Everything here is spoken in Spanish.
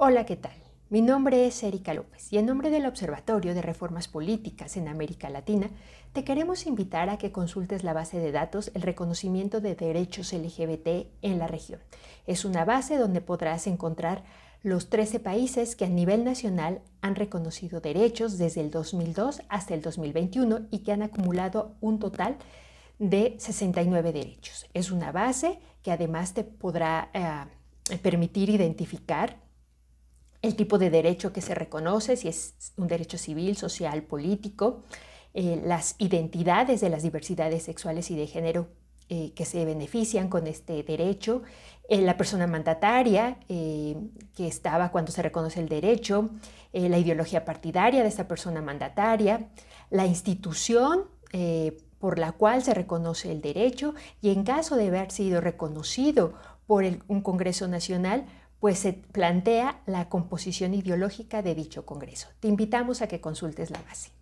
Hola, ¿qué tal? Mi nombre es Erika López y en nombre del Observatorio de Reformas Políticas en América Latina, te queremos invitar a que consultes la base de datos El reconocimiento de derechos LGBT en la región. Es una base donde podrás encontrar los 13 países que a nivel nacional han reconocido derechos desde el 2002 hasta el 2021 y que han acumulado un total de 69 derechos. Es una base que además te podrá eh, permitir identificar el tipo de derecho que se reconoce, si es un derecho civil, social, político, eh, las identidades de las diversidades sexuales y de género eh, que se benefician con este derecho, eh, la persona mandataria que estaba cuando se reconoce el derecho, la ideología partidaria de esa persona mandataria, la institución por la cual se reconoce el derecho y en caso de haber sido reconocido por un Congreso Nacional, pues se plantea la composición ideológica de dicho Congreso. Te invitamos a que consultes la base.